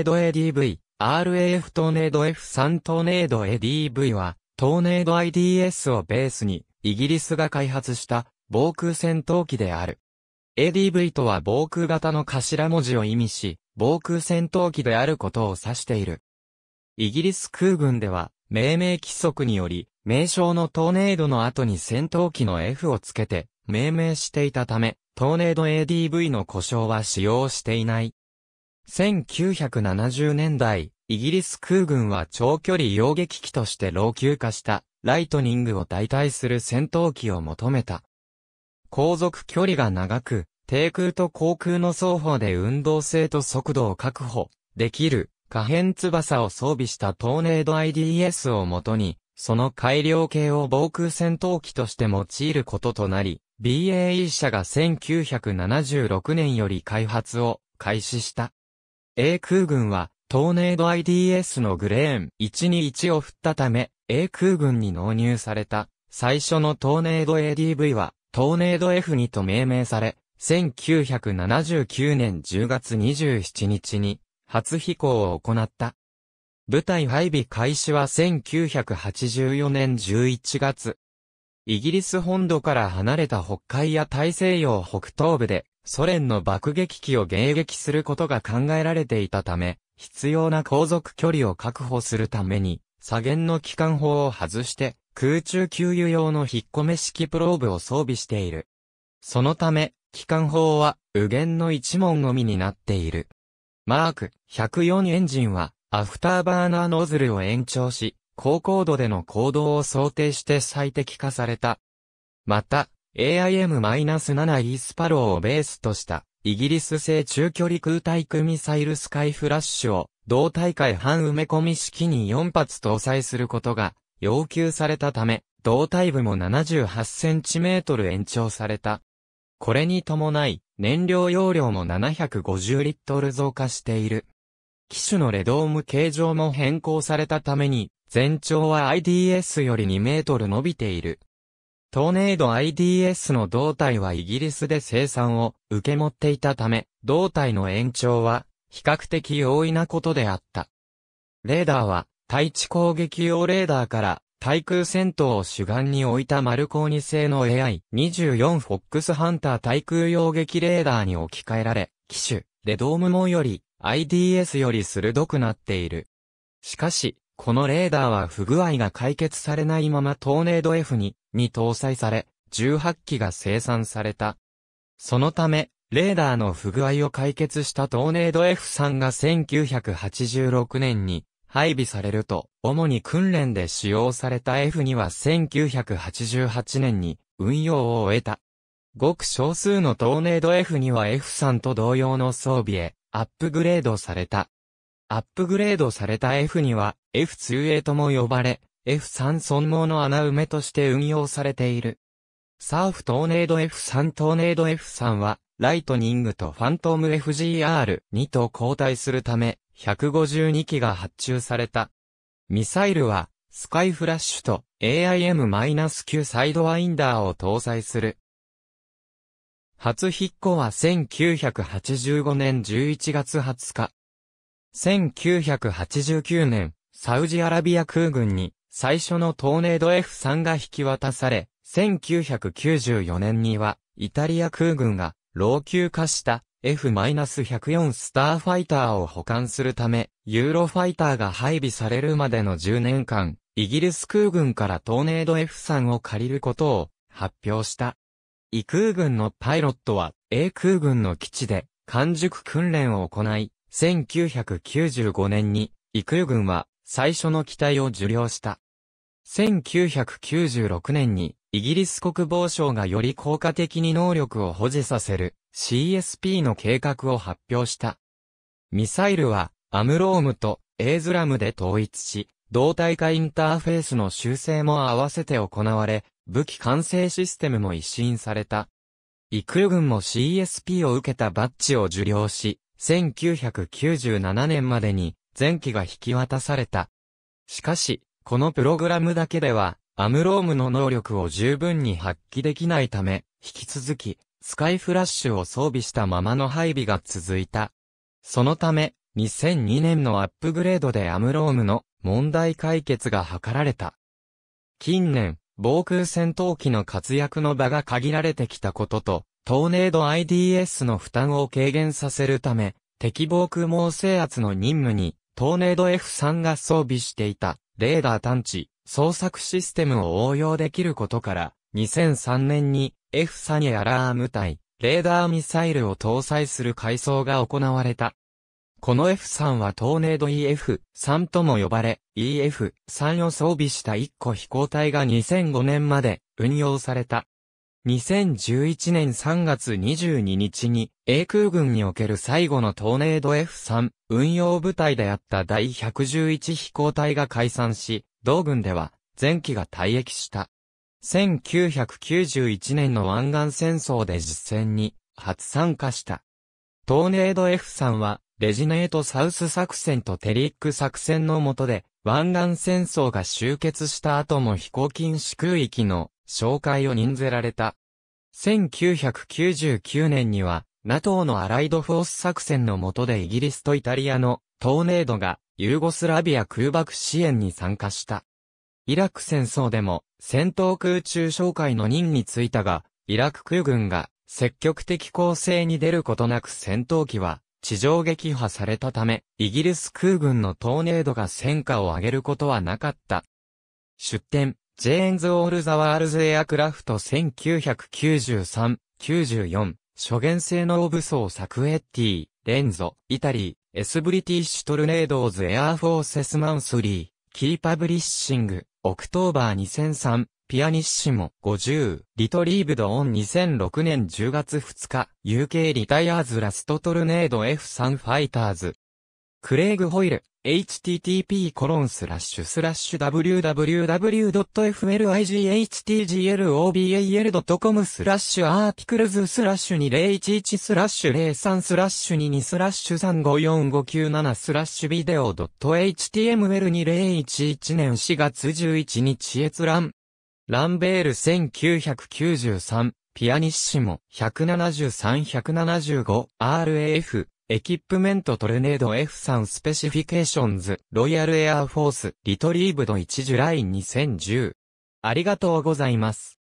ード ADV、RAF トーネード F3 トーネード ADV は、トーネード IDS をベースに、イギリスが開発した防空戦闘機である。ADV とは防空型の頭文字を意味し、防空戦闘機であることを指している。イギリス空軍では、命名規則により、名称のトーネードの後に戦闘機の F をつけて、命名していたため、トーネード ADV の故障は使用していない。1970年代、イギリス空軍は長距離揚撃機として老朽化したライトニングを代替する戦闘機を求めた。航続距離が長く、低空と航空の双方で運動性と速度を確保できる可変翼を装備したトーネード IDS をもとに、その改良系を防空戦闘機として用いることとなり、BAE 社が1976年より開発を開始した。英空軍は、トーネード IDS のグレーン121を振ったため、英空軍に納入された、最初のトーネード ADV は、トーネード F2 と命名され、1979年10月27日に、初飛行を行った。部隊配備開始は1984年11月。イギリス本土から離れた北海や大西洋北東部でソ連の爆撃機を迎撃することが考えられていたため、必要な航続距離を確保するために、左舷の機関砲を外して、空中給油用の引っ込め式プローブを装備している。そのため、機関砲は、右舷の一門のみになっている。マーク104エンジンは、アフターバーナーノズルを延長し、高高度での行動を想定して最適化された。また、AIM-7E スパローをベースとした、イギリス製中距離空対空ミサイルスカイフラッシュを、同大会半埋め込み式に4発搭載することが要求されたため、胴体部も 78cm 延長された。これに伴い、燃料容量も750リットル増加している。機種のレドーム形状も変更されたために、全長は IDS より2メートル伸びている。トーネード IDS の胴体はイギリスで生産を受け持っていたため、胴体の延長は比較的容易なことであった。レーダーは対地攻撃用レーダーから対空戦闘を主眼に置いたマルコーニ製の AI24 フォックスハンター対空用撃レーダーに置き換えられ、機種、レドームもより IDS より鋭くなっている。しかし、このレーダーは不具合が解決されないままトーネード F に、に搭載され、18機が生産された。そのため、レーダーの不具合を解決したトーネード F3 が1986年に配備されると、主に訓練で使用された F2 は1988年に運用を終えた。ごく少数のトーネード F2 は F3 と同様の装備へアップグレードされた。アップグレードされた F には F2A とも呼ばれ、F3 損耗の穴埋めとして運用されている。サーフトーネード F3 トーネード F3 は、ライトニングとファントム FGR2 と交代するため、152機が発注された。ミサイルは、スカイフラッシュと AIM-9 サイドワインダーを搭載する。初引っ越は1985年11月20日、1989年、サウジアラビア空軍に最初のトーネード F3 が引き渡され、1994年にはイタリア空軍が老朽化した F-104 スターファイターを保管するため、ユーロファイターが配備されるまでの10年間、イギリス空軍からトーネード F3 を借りることを発表した。異空軍のパイロットは、A 空軍の基地で完熟訓練を行い、1995年に、幾湯軍は最初の機体を受領した。1996年に、イギリス国防省がより効果的に能力を保持させる CSP の計画を発表した。ミサイルはアムロームとエーズラムで統一し、同体化インターフェースの修正も合わせて行われ、武器完成システムも一新された。幾軍も CSP を受けたバッジを受領し、1997年までに前期が引き渡された。しかし、このプログラムだけでは、アムロームの能力を十分に発揮できないため、引き続き、スカイフラッシュを装備したままの配備が続いた。そのため、2002年のアップグレードでアムロームの問題解決が図られた。近年、防空戦闘機の活躍の場が限られてきたことと、トーネード IDS の負担を軽減させるため、敵防空網制圧の任務に、トーネード F3 が装備していた、レーダー探知、捜索システムを応用できることから、2003年に F3 アラーム隊、レーダーミサイルを搭載する改装が行われた。この F3 はトーネード EF3 とも呼ばれ、EF3 を装備した1個飛行隊が2005年まで運用された。2011年3月22日に、A 空軍における最後のトーネード F3 運用部隊であった第111飛行隊が解散し、同軍では前期が退役した。1991年の湾岸戦争で実戦に初参加した。トーネード F3 は、レジネートサウス作戦とテリック作戦のもとで、湾岸戦争が終結した後も飛行禁止空域の紹介を任ぜられた。1999年には、NATO のアライドフォース作戦の下でイギリスとイタリアのトーネードがユーゴスラビア空爆支援に参加した。イラク戦争でも戦闘空中紹介の任に就いたが、イラク空軍が積極的攻勢に出ることなく戦闘機は地上撃破されたため、イギリス空軍のトーネードが戦果を上げることはなかった。出展、ジェーンズ・オール・ザ・ワールズ・エアクラフト1993、94、初言性能武装クエッティ、レンゾ、イタリー、エスブリティッシュトルネードーズエアーフォーセスマンスリー、キーパブリッシング、オクトーバー2003、ピアニッシモ50、リトリーブドオン2006年10月2日、UK リタイアーズラストトルネード F3 ファイターズ。クレイグホイル、http コロンスラッシュスラッシュ w w w f l i g h t t g l o b a l c o m スラッシュアーティクルズスラッシュ2011スラッシュ03スラッシュ22スラッシュ354597スラッシュビデオ .html2011 年4月11日閲覧ランベール1993、ピアニッシモ、173-175、RAF、エキップメントトルネード F3 スペシフィケーションズ、ロイヤルエアーフォース、リトリーブド1ジュライ2010。ありがとうございます。